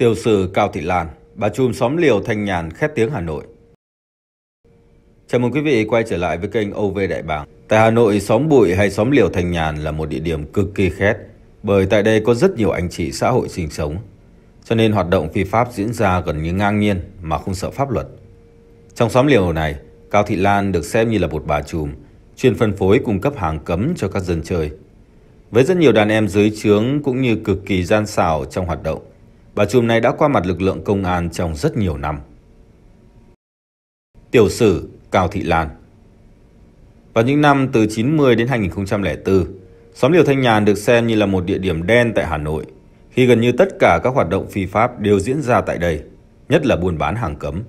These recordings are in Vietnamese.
Tiểu sử Cao Thị Lan, bà chùm xóm liều thanh nhàn khét tiếng Hà Nội. Chào mừng quý vị quay trở lại với kênh OV Đại Bàng. Tại Hà Nội, xóm bụi hay xóm liều thanh nhàn là một địa điểm cực kỳ khét, bởi tại đây có rất nhiều anh chị xã hội sinh sống, cho nên hoạt động phi pháp diễn ra gần như ngang nhiên mà không sợ pháp luật. Trong xóm liều này, Cao Thị Lan được xem như là một bà chùm, chuyên phân phối cung cấp hàng cấm cho các dân chơi. Với rất nhiều đàn em dưới trướng cũng như cực kỳ gian xảo trong hoạt động, Bà chùm này đã qua mặt lực lượng công an trong rất nhiều năm. Tiểu sử Cao Thị Lan Vào những năm từ 90 đến 2004, xóm Liều Thanh Nhàn được xem như là một địa điểm đen tại Hà Nội, khi gần như tất cả các hoạt động phi pháp đều diễn ra tại đây, nhất là buôn bán hàng cấm.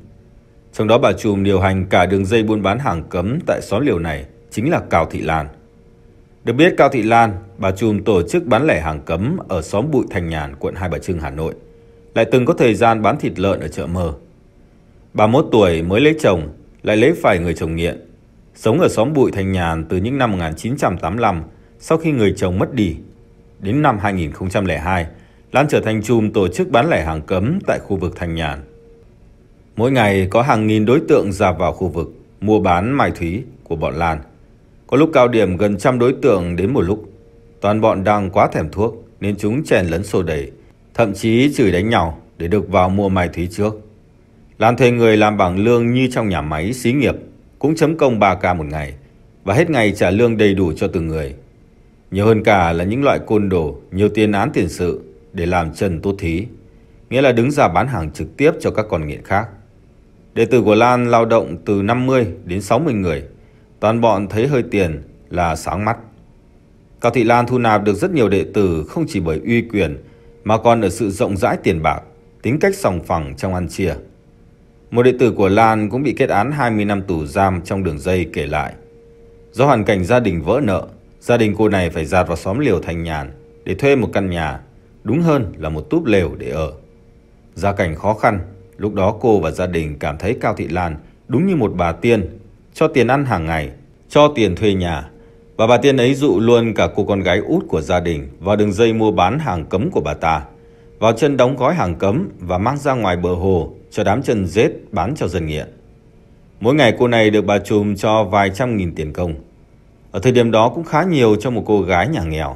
Trong đó bà chùm điều hành cả đường dây buôn bán hàng cấm tại xóm Liều này chính là Cao Thị Lan. Được biết Cao Thị Lan, bà chùm tổ chức bán lẻ hàng cấm ở xóm Bụi Thành Nhàn, quận Hai Bà Trưng, Hà Nội – lại từng có thời gian bán thịt lợn ở chợ mờ. 31 tuổi mới lấy chồng, lại lấy phải người chồng nghiện. Sống ở xóm bụi thành nhàn từ những năm 1985 sau khi người chồng mất đi. Đến năm 2002, Lan trở thành chùm tổ chức bán lẻ hàng cấm tại khu vực thành nhàn. Mỗi ngày có hàng nghìn đối tượng ra vào khu vực mua bán mai thúy của bọn Lan. Có lúc cao điểm gần trăm đối tượng đến một lúc. Toàn bọn đang quá thèm thuốc nên chúng chèn lấn xô đẩy, thậm chí chửi đánh nhau để được vào mua mai thúy trước. Lan thuê người làm bảng lương như trong nhà máy xí nghiệp, cũng chấm công 3k một ngày và hết ngày trả lương đầy đủ cho từng người. Nhiều hơn cả là những loại côn đồ, nhiều tiền án tiền sự để làm trần tốt thí, nghĩa là đứng ra bán hàng trực tiếp cho các con nghiện khác. Đệ tử của Lan lao động từ 50 đến 60 người, toàn bọn thấy hơi tiền là sáng mắt. Cao Thị Lan thu nạp được rất nhiều đệ tử không chỉ bởi uy quyền mà còn ở sự rộng rãi tiền bạc, tính cách sòng phẳng trong ăn chia. Một đệ tử của Lan cũng bị kết án 20 năm tù giam trong đường dây kể lại. Do hoàn cảnh gia đình vỡ nợ, gia đình cô này phải dạt vào xóm liều thành nhàn để thuê một căn nhà, đúng hơn là một túp lều để ở. Gia cảnh khó khăn, lúc đó cô và gia đình cảm thấy Cao Thị Lan đúng như một bà tiên, cho tiền ăn hàng ngày, cho tiền thuê nhà và bà Tiên ấy dụ luôn cả cô con gái út của gia đình vào đường dây mua bán hàng cấm của bà ta, vào chân đóng gói hàng cấm và mang ra ngoài bờ hồ cho đám chân rết bán cho dân nghiện. Mỗi ngày cô này được bà trùm cho vài trăm nghìn tiền công. Ở thời điểm đó cũng khá nhiều cho một cô gái nhà nghèo.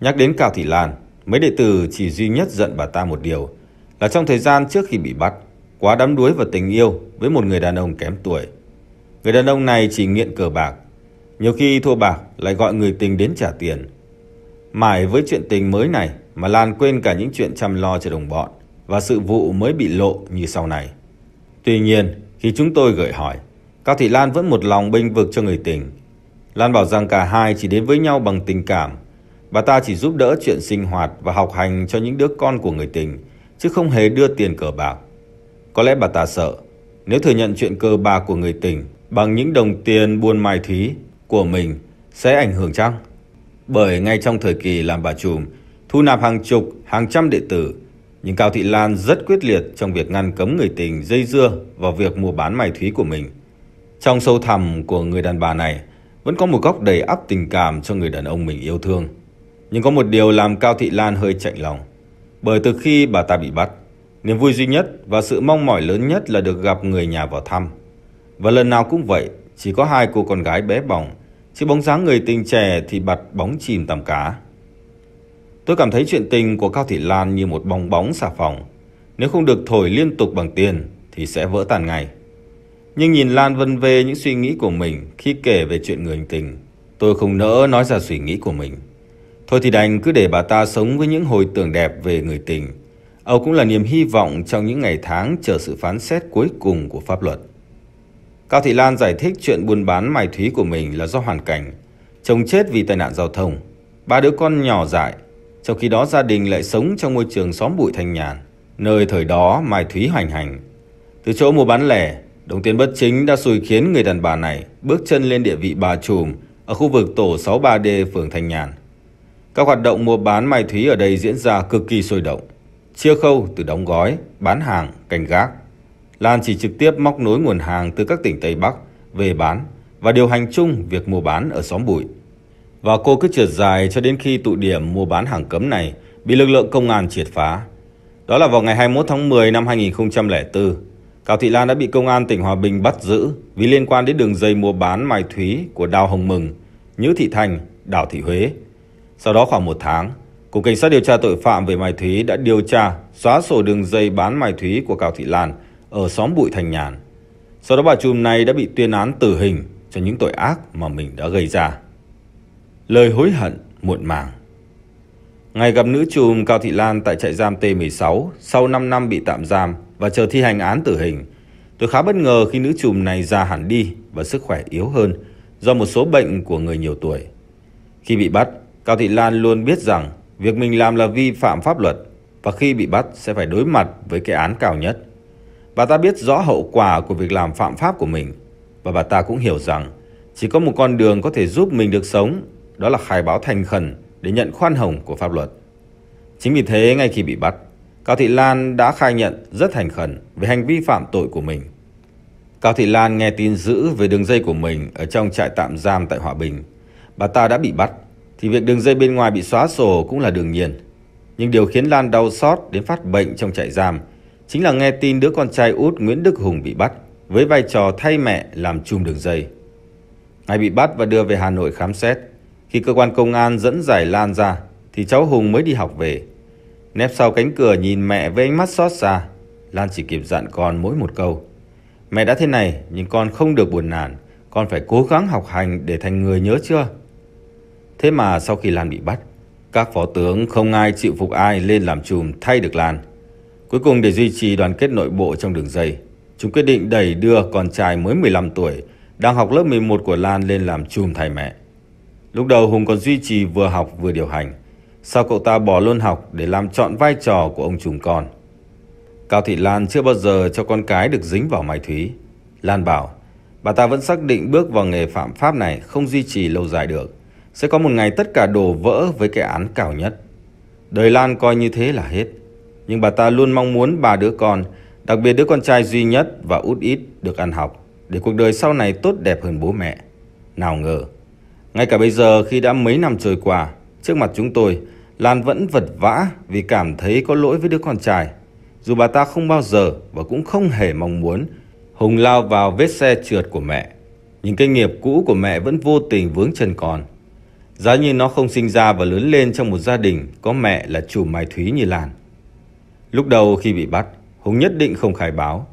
Nhắc đến Cao Thị Lan, mấy đệ tử chỉ duy nhất giận bà ta một điều là trong thời gian trước khi bị bắt, quá đắm đuối vào tình yêu với một người đàn ông kém tuổi. Người đàn ông này chỉ nghiện cờ bạc nhiều khi thua bạc lại gọi người tình đến trả tiền. Mãi với chuyện tình mới này mà Lan quên cả những chuyện chăm lo cho đồng bọn và sự vụ mới bị lộ như sau này. Tuy nhiên, khi chúng tôi gợi hỏi, Cao Thị Lan vẫn một lòng bênh vực cho người tình. Lan bảo rằng cả hai chỉ đến với nhau bằng tình cảm. Bà ta chỉ giúp đỡ chuyện sinh hoạt và học hành cho những đứa con của người tình, chứ không hề đưa tiền cờ bạc. Có lẽ bà ta sợ, nếu thừa nhận chuyện cờ bạc của người tình bằng những đồng tiền buôn mài thúy của mình sẽ ảnh hưởng chăng? Bởi ngay trong thời kỳ làm bà trùm, thu nạp hàng chục, hàng trăm đệ tử, nhưng Cao Thị Lan rất quyết liệt trong việc ngăn cấm người tình dây dưa vào việc mua bán mài thúy của mình. Trong sâu thẳm của người đàn bà này vẫn có một góc đầy áp tình cảm cho người đàn ông mình yêu thương. Nhưng có một điều làm Cao Thị Lan hơi chạnh lòng. Bởi từ khi bà ta bị bắt, niềm vui duy nhất và sự mong mỏi lớn nhất là được gặp người nhà vào thăm. Và lần nào cũng vậy, chỉ có hai cô con gái bé bỏng Chứ bóng dáng người tình trẻ thì bật bóng chìm tầm cá. Tôi cảm thấy chuyện tình của Cao Thị Lan như một bong bóng xà phòng. Nếu không được thổi liên tục bằng tiền thì sẽ vỡ tàn ngay. Nhưng nhìn Lan vân vê những suy nghĩ của mình khi kể về chuyện người tình, tôi không nỡ nói ra suy nghĩ của mình. Thôi thì đành cứ để bà ta sống với những hồi tưởng đẹp về người tình. Âu cũng là niềm hy vọng trong những ngày tháng chờ sự phán xét cuối cùng của pháp luật. Cao Thị Lan giải thích chuyện buôn bán mài thúy của mình là do hoàn cảnh. Chồng chết vì tai nạn giao thông, ba đứa con nhỏ dại, trong khi đó gia đình lại sống trong môi trường xóm bụi thanh nhàn, nơi thời đó mài thúy hoành hành. Từ chỗ mua bán lẻ, đồng tiền bất chính đã xui khiến người đàn bà này bước chân lên địa vị bà trùm ở khu vực tổ 63D phường Thanh Nhàn. Các hoạt động mua bán mai thúy ở đây diễn ra cực kỳ sôi động, chia khâu từ đóng gói, bán hàng, canh gác. Lan chỉ trực tiếp móc nối nguồn hàng từ các tỉnh Tây Bắc về bán và điều hành chung việc mua bán ở xóm bụi. Và cô cứ trượt dài cho đến khi tụ điểm mua bán hàng cấm này bị lực lượng công an triệt phá. Đó là vào ngày 21 tháng 10 năm 2004, Cao Thị Lan đã bị công an tỉnh Hòa Bình bắt giữ vì liên quan đến đường dây mua bán mai thúy của Đào Hồng Mừng, Nhữ Thị Thành, Đào Thị Huế. Sau đó khoảng một tháng, Cục Cảnh sát điều tra tội phạm về Mai Thúy đã điều tra, xóa sổ đường dây bán Mai Thúy của Cao Thị Lan – ở xóm Bụi Thành Nhàn. Sau đó bà trùm này đã bị tuyên án tử hình cho những tội ác mà mình đã gây ra. Lời hối hận muộn màng Ngày gặp nữ trùm Cao Thị Lan tại trại giam T16 sau 5 năm bị tạm giam và chờ thi hành án tử hình, tôi khá bất ngờ khi nữ trùm này già hẳn đi và sức khỏe yếu hơn do một số bệnh của người nhiều tuổi. Khi bị bắt, Cao Thị Lan luôn biết rằng việc mình làm là vi phạm pháp luật và khi bị bắt sẽ phải đối mặt với cái án cao nhất. Bà ta biết rõ hậu quả của việc làm phạm pháp của mình và bà ta cũng hiểu rằng chỉ có một con đường có thể giúp mình được sống, đó là khai báo thành khẩn để nhận khoan hồng của pháp luật. Chính vì thế ngay khi bị bắt, Cao Thị Lan đã khai nhận rất thành khẩn về hành vi phạm tội của mình. Cao Thị Lan nghe tin dữ về đường dây của mình ở trong trại tạm giam tại Hòa Bình. Bà ta đã bị bắt, thì việc đường dây bên ngoài bị xóa sổ cũng là đương nhiên. Nhưng điều khiến Lan đau xót đến phát bệnh trong trại giam chính là nghe tin đứa con trai út Nguyễn Đức Hùng bị bắt với vai trò thay mẹ làm chùm đường dây. Ngày bị bắt và đưa về Hà Nội khám xét, khi cơ quan công an dẫn giải Lan ra thì cháu Hùng mới đi học về. Nép sau cánh cửa nhìn mẹ với ánh mắt xót xa, Lan chỉ kịp dặn con mỗi một câu. Mẹ đã thế này nhưng con không được buồn nản, con phải cố gắng học hành để thành người nhớ chưa? Thế mà sau khi Lan bị bắt, các phó tướng không ai chịu phục ai lên làm chùm thay được Lan. Cuối cùng để duy trì đoàn kết nội bộ trong đường dây, chúng quyết định đẩy đưa con trai mới 15 tuổi, đang học lớp 11 của Lan lên làm chùm thay mẹ. Lúc đầu Hùng còn duy trì vừa học vừa điều hành. Sau cậu ta bỏ luôn học để làm chọn vai trò của ông chùm con. Cao Thị Lan chưa bao giờ cho con cái được dính vào Mai Thúy. Lan bảo, bà ta vẫn xác định bước vào nghề phạm pháp này không duy trì lâu dài được. Sẽ có một ngày tất cả đổ vỡ với cái án cao nhất. Đời Lan coi như thế là hết nhưng bà ta luôn mong muốn ba đứa con, đặc biệt đứa con trai duy nhất và út ít được ăn học để cuộc đời sau này tốt đẹp hơn bố mẹ. Nào ngờ, ngay cả bây giờ khi đã mấy năm trôi qua, trước mặt chúng tôi, Lan vẫn vật vã vì cảm thấy có lỗi với đứa con trai. Dù bà ta không bao giờ và cũng không hề mong muốn Hùng lao vào vết xe trượt của mẹ. Nhưng cái nghiệp cũ của mẹ vẫn vô tình vướng chân con. Giá như nó không sinh ra và lớn lên trong một gia đình có mẹ là chủ mài thúy như Lan. Lúc đầu khi bị bắt, Hùng nhất định không khai báo.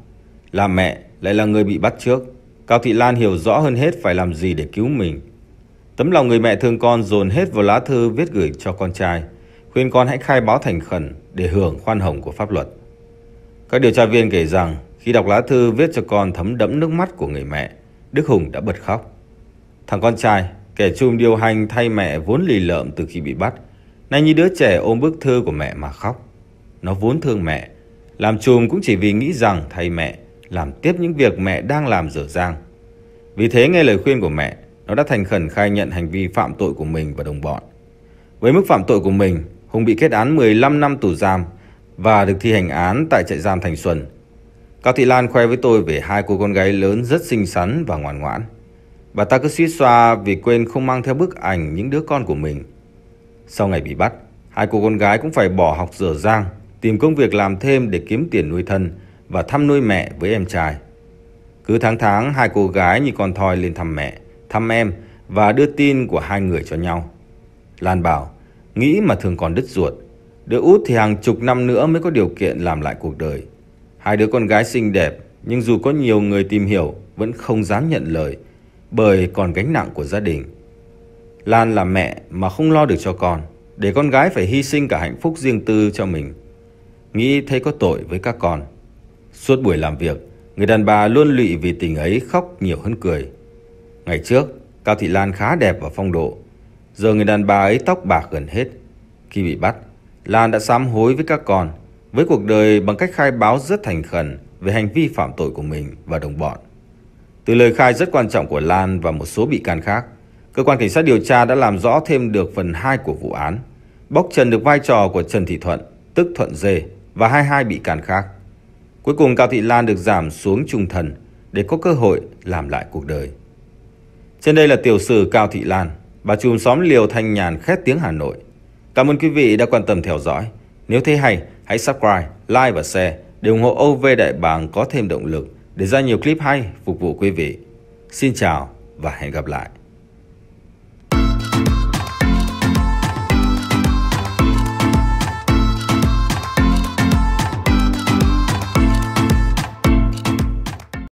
Là mẹ lại là người bị bắt trước. Cao Thị Lan hiểu rõ hơn hết phải làm gì để cứu mình. Tấm lòng người mẹ thương con dồn hết vào lá thư viết gửi cho con trai, khuyên con hãy khai báo thành khẩn để hưởng khoan hồng của pháp luật. Các điều tra viên kể rằng khi đọc lá thư viết cho con thấm đẫm nước mắt của người mẹ, Đức Hùng đã bật khóc. Thằng con trai, kẻ chung điều hành thay mẹ vốn lì lợm từ khi bị bắt, nay như đứa trẻ ôm bức thư của mẹ mà khóc. Nó vốn thương mẹ, làm chùm cũng chỉ vì nghĩ rằng thay mẹ làm tiếp những việc mẹ đang làm dở dang. Vì thế nghe lời khuyên của mẹ, nó đã thành khẩn khai nhận hành vi phạm tội của mình và đồng bọn. Với mức phạm tội của mình, Hùng bị kết án 15 năm tù giam và được thi hành án tại trại giam Thành Xuân. Cao Thị Lan khoe với tôi về hai cô con gái lớn rất xinh xắn và ngoan ngoãn. Bà ta cứ suýt xoa vì quên không mang theo bức ảnh những đứa con của mình. Sau ngày bị bắt, hai cô con gái cũng phải bỏ học dở dang tìm công việc làm thêm để kiếm tiền nuôi thân và thăm nuôi mẹ với em trai. Cứ tháng tháng hai cô gái như con thoi lên thăm mẹ, thăm em và đưa tin của hai người cho nhau. Lan bảo, nghĩ mà thường còn đứt ruột. Đứa út thì hàng chục năm nữa mới có điều kiện làm lại cuộc đời. Hai đứa con gái xinh đẹp nhưng dù có nhiều người tìm hiểu vẫn không dám nhận lời bởi còn gánh nặng của gia đình. Lan là mẹ mà không lo được cho con, để con gái phải hy sinh cả hạnh phúc riêng tư cho mình nghĩ thấy có tội với các con. Suốt buổi làm việc, người đàn bà luôn lụy vì tình ấy khóc nhiều hơn cười. Ngày trước, Cao Thị Lan khá đẹp và phong độ. Giờ người đàn bà ấy tóc bạc gần hết. Khi bị bắt, Lan đã sám hối với các con, với cuộc đời bằng cách khai báo rất thành khẩn về hành vi phạm tội của mình và đồng bọn. Từ lời khai rất quan trọng của Lan và một số bị can khác, cơ quan cảnh sát điều tra đã làm rõ thêm được phần 2 của vụ án, bóc trần được vai trò của Trần Thị Thuận, tức Thuận Dê, và 22 bị can khác. Cuối cùng Cao Thị Lan được giảm xuống trung thần để có cơ hội làm lại cuộc đời. Trên đây là tiểu sử Cao Thị Lan, bà chùm xóm Liều Thanh Nhàn khét tiếng Hà Nội. Cảm ơn quý vị đã quan tâm theo dõi. Nếu thấy hay, hãy subscribe, like và share để ủng hộ OV Đại Bàng có thêm động lực để ra nhiều clip hay phục vụ quý vị. Xin chào và hẹn gặp lại.